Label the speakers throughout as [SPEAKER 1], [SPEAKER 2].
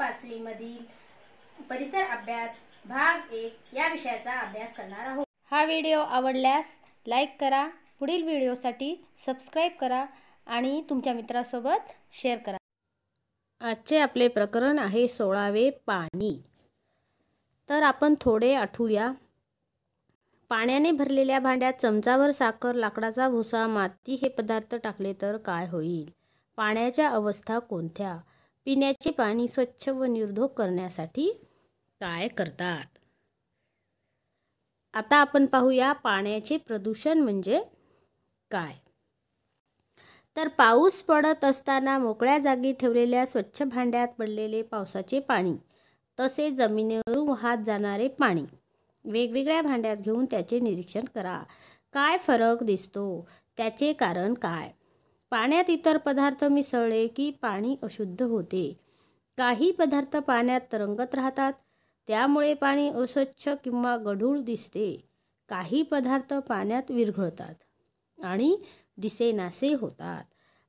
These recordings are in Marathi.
[SPEAKER 1] मधील परिसर अभ्यास भाग एक या विषयाचा अभ्यास करणार आहोत हा व्हिडिओ आवडल्यास लाईक करा पुढील व्हिडिओसाठी सबस्क्राईब करा आणि तुमच्या मित्रासोबत शेअर करा आजचे आपले प्रकरण आहे सोळावे पाणी तर आपण थोडे आठवूया पाण्याने भरलेल्या भांड्यात चमचावर साखर लाकडाचा भुसा माती हे पदार्थ टाकले तर काय होईल पाण्याच्या अवस्था कोणत्या पिण्याचे पाणी स्वच्छ व निर्धोक करण्यासाठी काय करतात आता आपण पाहूया पाण्याचे प्रदूषण म्हणजे काय तर पाऊस पडत असताना मोकळ्या जागी ठेवलेल्या स्वच्छ भांड्यात पडलेले पावसाचे पाणी तसे जमिनीवर वाहत जाणारे पाणी वेगवेगळ्या भांड्यात घेऊन त्याचे निरीक्षण करा काय फरक दिसतो त्याचे कारण काय पाण्यात इतर पदार्थ मिसळले की पाणी अशुद्ध होते काही पदार्थ पाण्यात तरंगत राहतात त्यामुळे पाणी अस्वच्छ किंवा गढूळ दिसते काही पदार्थ पाण्यात विरघळतात आणि दिसेनासे होतात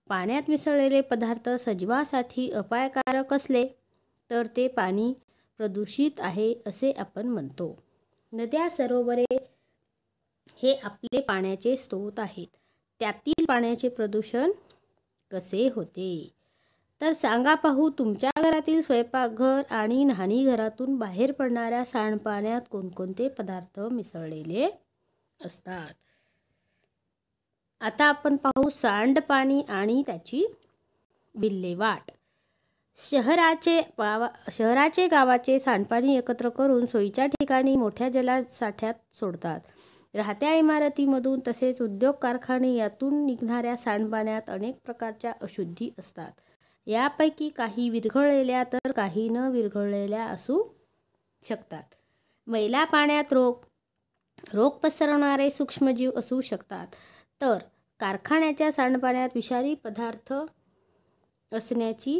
[SPEAKER 1] पाण्यात मिसळलेले पदार्थ सजीवासाठी अपायकारक असले तर ते पाणी प्रदूषित आहे असे आपण म्हणतो नद्या सरोवरे हे आपले पाण्याचे स्रोत आहेत त्यातील पाण्याचे प्रदूषण कसे होते तर सांगा पाहू तुमच्या घरातील स्वयंपाकघर आणि घरातून बाहेर पडणाऱ्या सांडपाण्यात कोणकोणते पदार्थ मिसळलेले असतात आता आपण पाहू सांडपाणी आणि त्याची विल्हेवाट शहराचे शहराचे गावाचे सांडपाणी एकत्र करून सोयीच्या ठिकाणी मोठ्या जलासाठ्यात सोडतात राहत्या इमारतीमधून तसेच उद्योग कारखाने यातून निघणाऱ्या सांडपाण्यात अनेक प्रकारच्या अशुद्धी असतात यापैकी काही विरघळलेल्या तर काही न विरघळलेल्या असू शकतात मैला पाण्यात रोग रोग पसरवणारे सूक्ष्मजीव असू शकतात तर कारखान्याच्या सांडपाण्यात विषारी पदार्थ असण्याची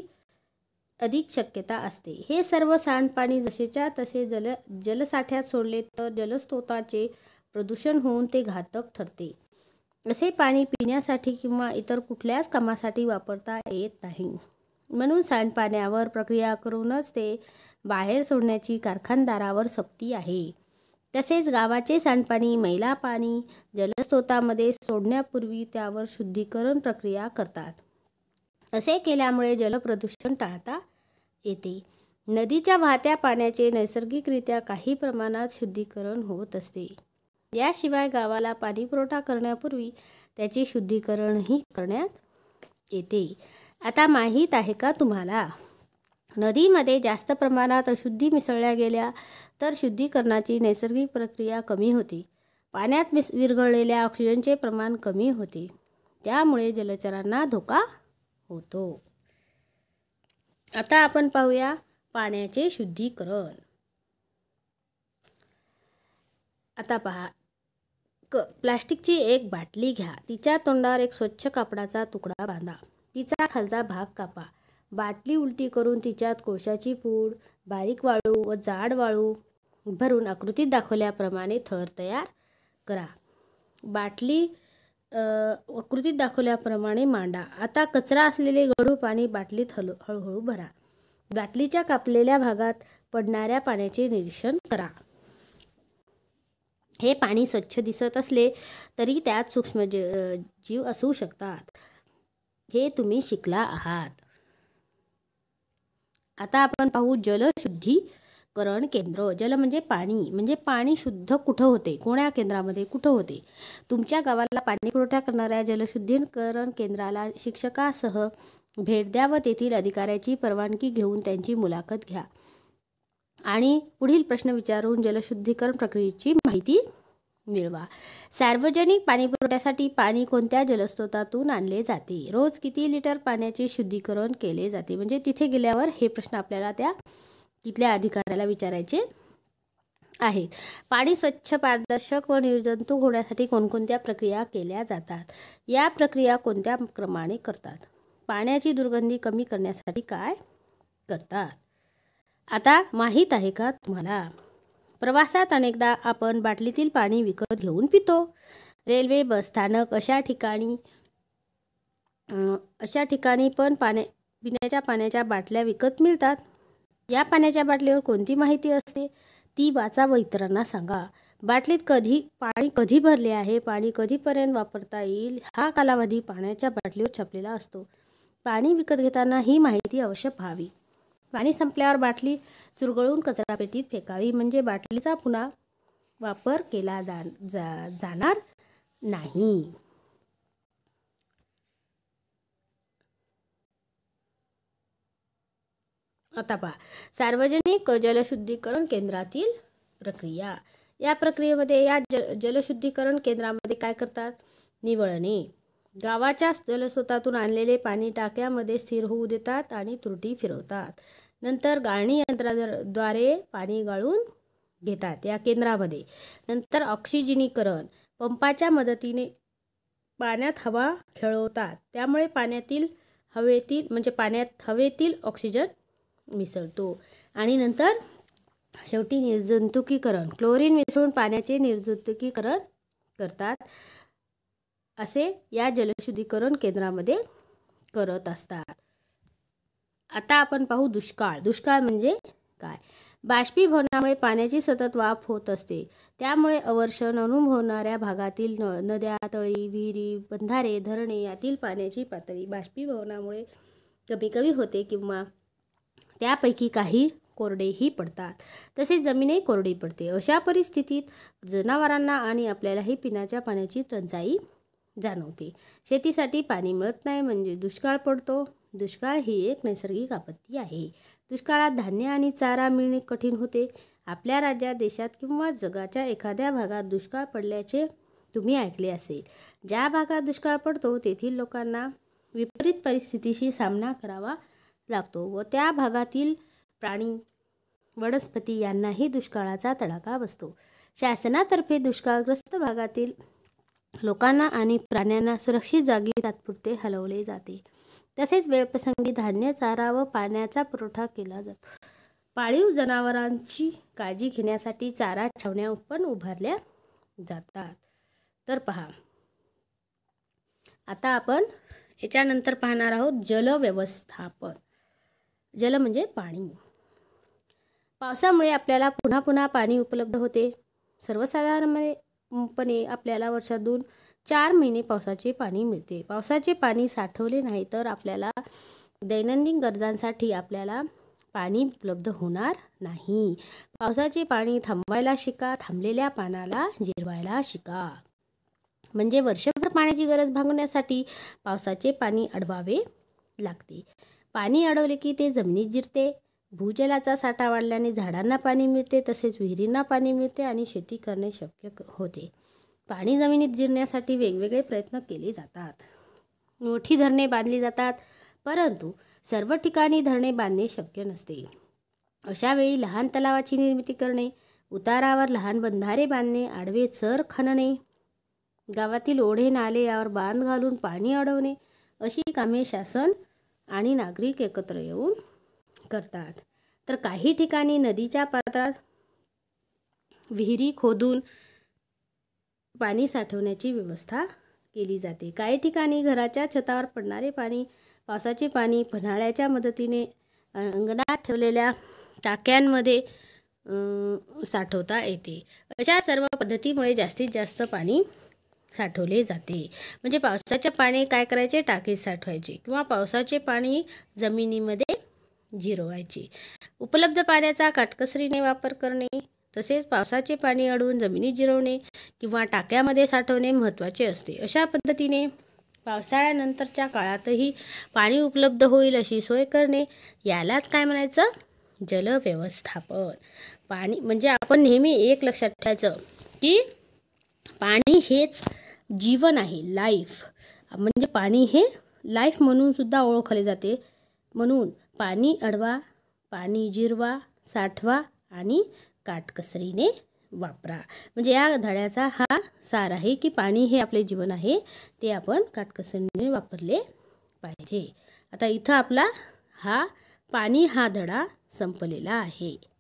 [SPEAKER 1] अधिक शक्यता असते हे सर्व सांडपाणी जसेच्या तसे जल जलसाठ्यात सोडले तर जलस्रोताचे प्रदूषण होऊन ते घातक ठरते असे पाणी पिण्यासाठी किंवा इतर कुठल्याच कामासाठी वापरता येत नाही म्हणून सांडपाण्यावर प्रक्रिया करूनच ते बाहेर सोडण्याची कारखानदारावर सक्ती आहे तसेच गावाचे सांडपाणी मैला पाणी जलस्रोतामध्ये सोडण्यापूर्वी त्यावर शुद्धीकरण प्रक्रिया करतात असे केल्यामुळे जलप्रदूषण टाळता येते नदीच्या वाहत्या पाण्याचे नैसर्गिकरित्या काही प्रमाणात शुद्धीकरण होत असते याशिवाय गावाला पाणीपुरवठा करण्यापूर्वी त्याचे शुद्धीकरणही करण्यात येते आता माहीत आहे का तुम्हाला नदीमध्ये जास्त प्रमाणात अशुद्धी मिसळल्या गेल्या तर शुद्धीकरणाची नैसर्गिक प्रक्रिया कमी होते पाण्यात मिस विरघळलेल्या ऑक्सिजनचे प्रमाण कमी होते त्यामुळे जलचरांना धोका होतो आता आपण पाहूया पाण्याचे शुद्धीकरण आता पहा क प्लास्टिकची एक बाटली घ्या तिच्या तोंडावर एक स्वच्छ कापडाचा तुकडा बांधा तिचा खालचा भाग कापा बाटली उलटी करून तिच्यात कोळशाची पूड बारीक वाळू व जाड वाळू भरून आकृतीत दाखवल्याप्रमाणे थर तयार करा बाटली आकृतीत दाखवल्याप्रमाणे मांडा आता कचरा असलेले गडू पाणी बाटलीत हळू हळूहळू भरा बाटलीच्या कापलेल्या भागात पडणाऱ्या पाण्याचे निरीक्षण करा हे पाणी स्वच्छ दिसत असले तरी त्यात सूक्ष्म जीव असू शकतात हे तुम्ही शिकला आहात आता आपण पाहू जलशुद्धीकरण केंद्र जल म्हणजे पाणी म्हणजे पाणी शुद्ध कुठं होते कोण्या केंद्रामध्ये कुठं होते तुमच्या गावाला पाणी पुरवठा करणाऱ्या जलशुद्धीकरण केंद्राला शिक्षकासह भेट द्या व तेथील अधिकाऱ्याची परवानगी घेऊन त्यांची मुलाखत घ्या आणि पुढील प्रश्न विचारून जलशुद्धीकरण प्रक्रियेची माहिती मिळवा सार्वजनिक पाणीपुरवठ्यासाठी पाणी कोणत्या जलस्रोतातून आणले जाते रोज किती लिटर पाण्याचे शुद्धीकरण केले जाते म्हणजे तिथे गेल्यावर हे प्रश्न आपल्याला त्या तिथल्या अधिकाऱ्याला विचारायचे आहेत पाणी स्वच्छ पारदर्शक व निर्जंतुक होण्यासाठी कोणकोणत्या प्रक्रिया केल्या जातात या प्रक्रिया कोणत्या क्रमाने करतात पाण्याची दुर्गंधी कमी करण्यासाठी काय करतात आता माहीत आहे का तुम्हाला प्रवासात अनेकदा आपण बाटलीतील पाणी विकत घेऊन पितो रेल्वे बसस्थानक अशा ठिकाणी अशा ठिकाणी पण पाण्या पिण्याच्या पाण्याच्या बाटल्या विकत मिळतात या पाण्याच्या बाटलीवर कोणती माहिती असते ती वाचा व इतरांना सांगा बाटलीत कधी पाणी कधी भरले आहे पाणी कधीपर्यंत वापरता येईल हा कालावधी पाण्याच्या बाटलीवर छापलेला असतो पाणी विकत घेताना ही माहिती अवश्य व्हावी पाणी संपल्यावर बाटली चुरगळून कचरापेटीत फेकावी म्हणजे बाटलीचा पुन्हा वापर केला जा जा जाणार नाही आता पहा सार्वजनिक जलशुद्धीकरण केंद्रातील प्रक्रिया या प्रक्रियेमध्ये या जलशुद्धीकरण केंद्रामध्ये काय करतात निवळणे गावाच्या जलस्रोतातून आणलेले पाणी टाक्यामध्ये स्थिर होऊ देतात आणि तुरटी फिरवतात नंतर गाळणी यंत्राद्वारे पाणी गाळून घेतात या केंद्रामध्ये नंतर ऑक्सिजनीकरण पंपाच्या मदतीने पाण्यात हवा खेळवतात त्यामुळे पाण्यातील हवेतील म्हणजे पाण्यात हवेतील ऑक्सिजन मिसळतो आणि नंतर शेवटी निर्जंतुकीकरण क्लोरीन मिसळून पाण्याचे निर्जंतुकीकरण करतात असे या जलशुद्धीकरण केंद्रामध्ये करत असतात आता आपण पाहू दुष्काळ दुष्काळ म्हणजे काय बाष्पीभवनामुळे पाण्याची सतत वाफ होत असते त्यामुळे अवर्षण अनुभवणाऱ्या भागातील न नद्या तळी विहिरी बंधारे धरणे यातील पाण्याची पातळी बाष्पीभवनामुळे कमी कमी होते किंवा त्यापैकी काही कोरडेही पडतात तसेच जमीनही कोरडी पडते अशा परिस्थितीत जनावरांना आणि आपल्यालाही पिण्याच्या पाण्याची टंचाई जाणवते शेतीसाठी पाणी मिळत नाही म्हणजे दुष्काळ पडतो दुष्काळ ही एक नैसर्गिक आपत्ती आहे दुष्काळात धान्य आणि चारा मिळणे कठीण होते आपल्या राज्यात देशात किंवा जगाच्या एखाद्या भागात दुष्काळ पडल्याचे तुम्ही ऐकले असेल ज्या भागात दुष्काळ पडतो तेथील लोकांना विपरीत परिस्थितीशी सामना करावा लागतो व त्या भागातील प्राणी वनस्पती यांनाही दुष्काळाचा तडाखा बसतो शासनातर्फे दुष्काळग्रस्त भागातील लोकांना आणि प्राण्यांना सुरक्षित जागी तात्पुरते हलवले जाते तसेच वेळप्रसंगी धान्य चारा व पाण्याचा पुरवठा केला जातो पाळीव जनावरांची काळजी घेण्यासाठी चारा छावण्या पण उभारल्या जातात तर पहा आता आपण याच्यानंतर पाहणार आहोत जलव्यवस्थापन जल म्हणजे पाणी पावसामुळे आपल्याला पुन्हा पुन्हा पाणी उपलब्ध होते सर्वसाधारणपणे पणे आपल्याला वर्षातून चार महिने पावसाचे पाणी मिळते पावसाचे पाणी साठवले नाही तर आपल्याला दैनंदिन गरजांसाठी आपल्याला पाणी उपलब्ध होणार नाही पावसाचे पाणी थांबवायला शिका थांबलेल्या पानाला जिरवायला शिका म्हणजे वर्षभर पाण्याची गरज भागवण्यासाठी पावसाचे पाणी अडवावे लागते पाणी अडवले की ते जमिनीत जिरते भूजलाचा साठा वाढल्याने झाडांना पाणी मिळते तसेच विहिरींना पाणी मिळते आणि शेती करणे शक्य होते पाणी जमिनीत जिरण्यासाठी वेगवेगळे प्रयत्न केले जातात मोठी धरणे बांधली जातात परंतु सर्व ठिकाणी धरणे बांधणे शक्य नसते अशावेळी लहान तलावाची निर्मिती करणे उतारावर लहान बंधारे बांधणे आडवे चर खणणे गावातील ओढे नाले यावर बांध घालून पाणी अडवणे अशी कामे शासन आणि नागरिक एकत्र येऊन करतात तर काही ठिकाणी नदीच्या पात्रात विहिरी खोदून पाणी साठवण्याची व्यवस्था केली जाते काही ठिकाणी घराच्या छतावर पडणारे पाणी पावसाचे पाणी पन्हाळ्याच्या मदतीने अंगणात ठेवलेल्या टाक्यांमध्ये साठवता येते अशा सर्व पद्धतीमुळे जास्तीत जास्त पाणी साठवले जाते म्हणजे पावसाचे पाणी काय करायचे टाकीत साठवायचे किंवा पावसाचे पाणी जमिनीमध्ये जिरवायचे उपलब्ध पाण्याचा काटकसरीने वापर करणे तसेच पावसाचे पाणी अडवून जमिनी जिरवणे किंवा टाक्यामध्ये साठवणे महत्त्वाचे असते अशा पद्धतीने पावसाळ्यानंतरच्या काळातही पाणी उपलब्ध होईल अशी सोय करणे यालाच काय म्हणायचं जलव्यवस्थापन पाणी म्हणजे आपण नेहमी एक लक्षात ठेवायचं की पाणी हेच जीवन आहे लाईफ म्हणजे पाणी हे लाईफ म्हणून सुद्धा ओळखले जाते म्हणून पाणी अडवा पाणी जिरवा साठवा आणि काटकसरीने वापरा म्हणजे या धड्याचा हा सार आहे की पाणी हे आपले जीवन आहे ते आपण काटकसरीने वापरले पाहिजे आता इथं आपला हा पाणी हा धडा संपलेला आहे